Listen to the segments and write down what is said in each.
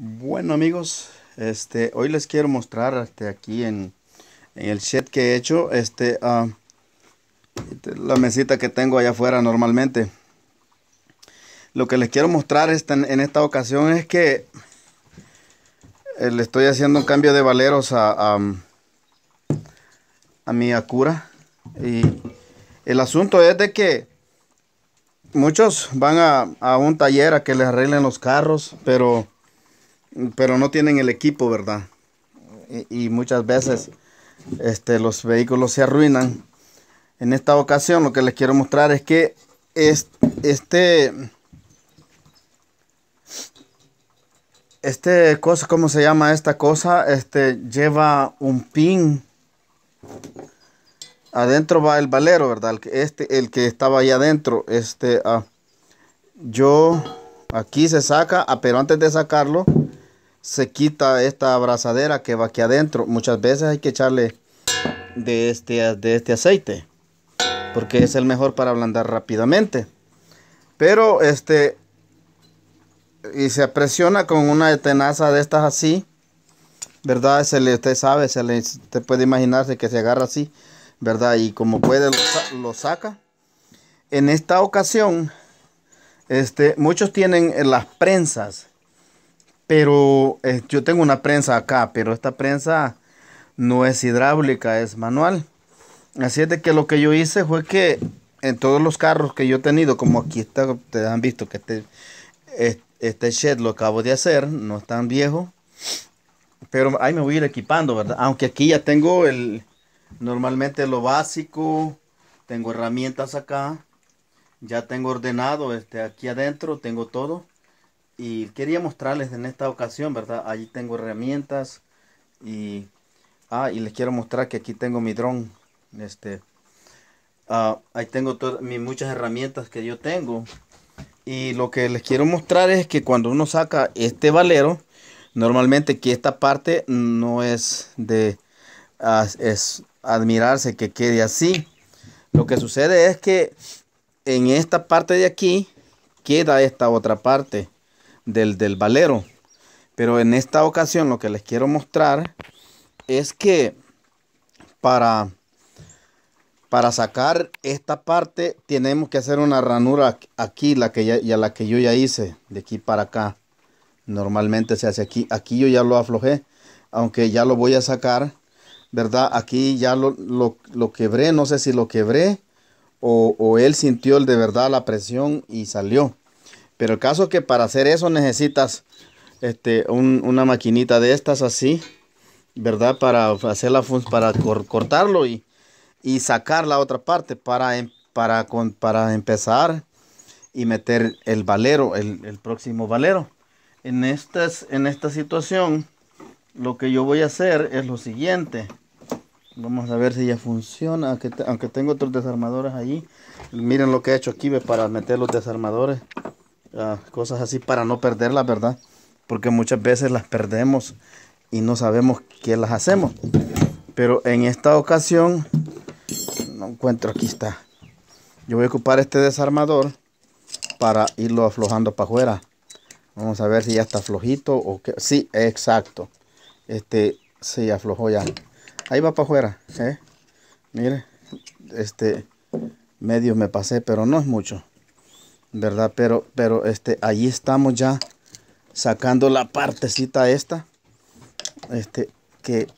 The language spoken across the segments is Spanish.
Bueno amigos, este, hoy les quiero mostrar este, aquí en, el set que he hecho este, ah, este, la mesita que tengo allá afuera normalmente. Lo que les quiero mostrar este, en, esta ocasión es que eh, le estoy haciendo un cambio de valeros a, a mi Acura. Y el asunto es de que muchos van a, a un taller a que les arreglen los carros, pero pero no tienen el equipo, ¿verdad? Y, muchas veces este, los vehículos se arruinan. En esta ocasión lo que les quiero mostrar es que este... Este cosa, ¿cómo se llama esta cosa? Este lleva un pin. Adentro va el valero, ¿verdad? El, este, el que estaba ahí adentro. Este, ah, yo aquí se saca, ah, pero antes de sacarlo, se quita esta abrazadera que va aquí adentro. Muchas veces hay que echarle de este, de este aceite porque es el mejor para ablandar rápidamente. Pero este y se presiona con una tenaza de estas así, ¿verdad? Se le, usted sabe, se le usted puede imaginarse que se agarra así, ¿verdad? Y como puede lo, lo saca. En esta ocasión, este, muchos tienen las prensas pero eh, yo tengo una prensa acá, pero esta prensa no es hidráulica, es manual. Así es de que lo que yo hice fue que en todos los carros que yo he tenido, como aquí está, te han visto que este, este shed lo acabo de hacer, no es tan viejo. Pero ahí me voy a ir equipando, ¿verdad? Aunque aquí ya tengo el normalmente lo básico, tengo herramientas acá, ya tengo ordenado este aquí adentro, tengo todo y quería mostrarles en esta ocasión, ¿verdad? Allí tengo herramientas y, ah, y les quiero mostrar que aquí tengo mi dron. Este, ah, ahí tengo mis muchas herramientas que yo tengo. Y lo que les quiero mostrar es que cuando uno saca este valero, normalmente que esta parte no es de es admirarse que quede así. Lo que sucede es que en esta parte de aquí queda esta otra parte del, del valero. Pero en esta ocasión lo que les quiero mostrar es que para, para sacar esta parte tenemos que hacer una ranura aquí, la que ya, a la que yo ya hice, de aquí para acá. Normalmente se hace aquí, aquí yo ya lo aflojé, aunque ya lo voy a sacar, ¿verdad? Aquí ya lo, quebré, no sé si lo quebré o, o él sintió el de verdad la presión y salió. Pero el caso es que para hacer eso necesitas este, una maquinita de estas así, ¿verdad? Para, hacer la para cortarlo y, sacar la otra parte para, em, para, para empezar y meter el valero, el, próximo valero. En, en esta situación lo que yo voy a hacer es lo siguiente. Vamos a ver si ya funciona, aunque, aunque tengo otros desarmadores ahí Miren lo que he hecho aquí para meter los desarmadores. Ah, cosas así para no perderlas, ¿verdad? Porque muchas veces las perdemos y no sabemos qué las hacemos. Pero en esta ocasión, no encuentro, aquí está. Yo voy a ocupar este desarmador para irlo aflojando para afuera. Vamos a ver si ya está flojito o que Sí, exacto. Este, se aflojó ya. Ahí va para afuera. ¿eh? Mire, este, medio me pasé, pero no es mucho. ¿verdad? Pero, pero este, allí estamos ya sacando la partecita esta, este, que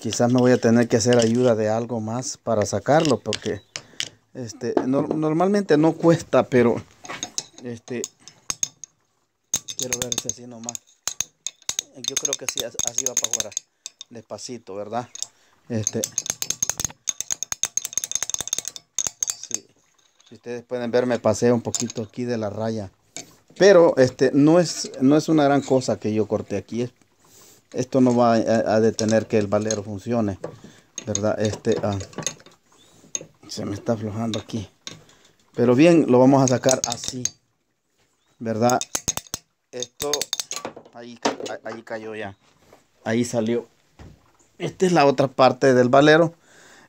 quizás me voy a tener que hacer ayuda de algo más para sacarlo, porque este, normalmente no cuesta, pero este, quiero ver si así nomás, yo creo que sí, así va para afuera, despacito, ¿verdad? Este, ustedes pueden ver, me pasé un poquito aquí de la raya. Pero este no es, no es una gran cosa que yo corté aquí. Esto no va a, detener que el balero funcione. ¿Verdad? Este ah, se me está aflojando aquí. Pero bien, lo vamos a sacar así. ¿Verdad? Esto ahí, cayó ya. Ahí salió. Esta es la otra parte del balero.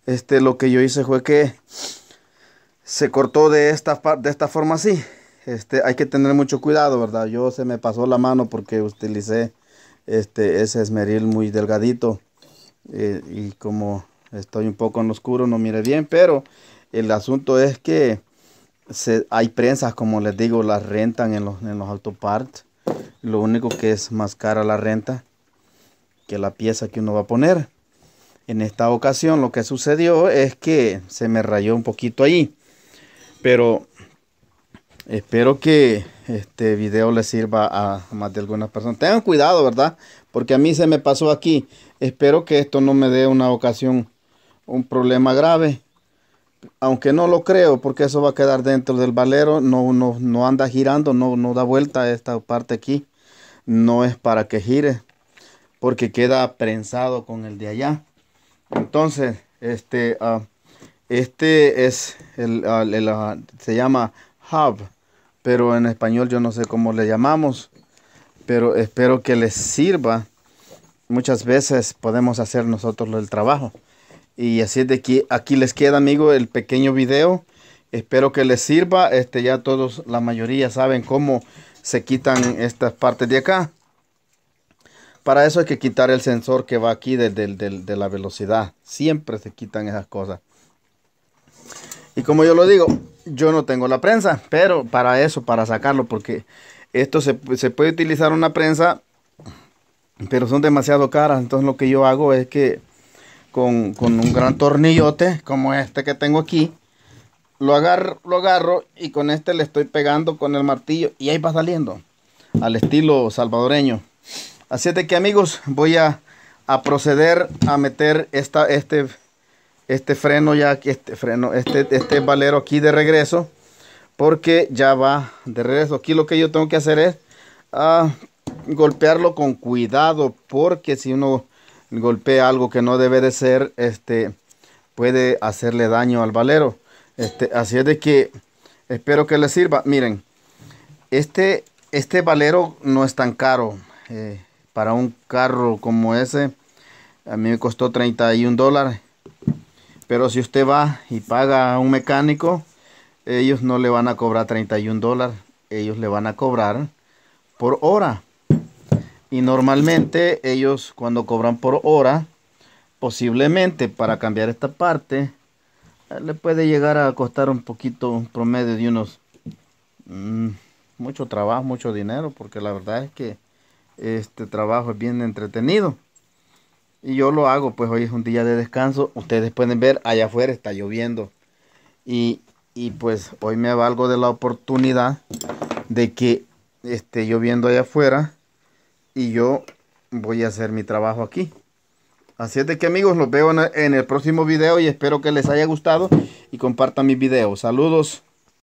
Este lo que yo hice fue que se cortó de esta, de esta forma así. Este, hay que tener mucho cuidado, ¿verdad? Yo se me pasó la mano porque utilicé este, ese esmeril muy delgadito. Eh, y como estoy un poco en oscuro, no mire bien, pero el asunto es que hay prensas, como les digo, las rentan en los, en los autoparts. Lo único que es más cara la renta que la pieza que uno va a poner. En esta ocasión lo que sucedió es que se me rayó un poquito ahí pero espero que este video les sirva a más de algunas personas. Tengan cuidado, ¿verdad? Porque a mí se me pasó aquí. Espero que esto no me dé una ocasión, un problema grave. Aunque no lo creo, porque eso va a quedar dentro del balero. No, no, anda girando, no, no da vuelta esta parte aquí. No es para que gire, porque queda prensado con el de allá. Entonces, este... Ah, este es el, ah, se llama Hub, pero en español yo no sé cómo le llamamos, pero espero que les sirva. Muchas veces podemos hacer nosotros el trabajo. Y así es de aquí aquí les queda, amigo, el pequeño video. Espero que les sirva. Este ya todos, la mayoría saben cómo se quitan estas partes de acá. Para eso hay que quitar el sensor que va aquí de la velocidad. Siempre se quitan esas cosas. Y como yo lo digo, yo no tengo la prensa, pero para eso, para sacarlo, porque esto se, puede utilizar una prensa, pero son demasiado caras. Entonces lo que yo hago es que con, un gran tornillote, como este que tengo aquí, lo agarro, lo agarro y con este le estoy pegando con el martillo y ahí va saliendo al estilo salvadoreño. Así es de que amigos, voy a, a proceder a meter esta, este este freno ya aquí, este freno, este, este valero aquí de regreso, porque ya va de regreso. Aquí lo que yo tengo que hacer es ah, golpearlo con cuidado, porque si uno golpea algo que no debe de ser, este, puede hacerle daño al valero. Este, así es de que espero que les sirva. Miren, este, este valero no es tan caro. Eh, para un carro como ese, a mí me costó 31 dólares pero si usted va y paga a un mecánico, ellos no le van a cobrar 31 dólares, ellos le van a cobrar por hora. Y normalmente ellos cuando cobran por hora, posiblemente para cambiar esta parte, eh, le puede llegar a costar un poquito, un promedio de unos... Mm, mucho trabajo, mucho dinero, porque la verdad es que este trabajo es bien entretenido. Y yo lo hago, pues hoy es un día de descanso. Ustedes pueden ver, allá afuera está lloviendo. Y, y pues hoy me valgo de la oportunidad de que esté lloviendo allá afuera. Y yo voy a hacer mi trabajo aquí. Así es de que amigos, los veo en el próximo video y espero que les haya gustado y compartan mi video. Saludos.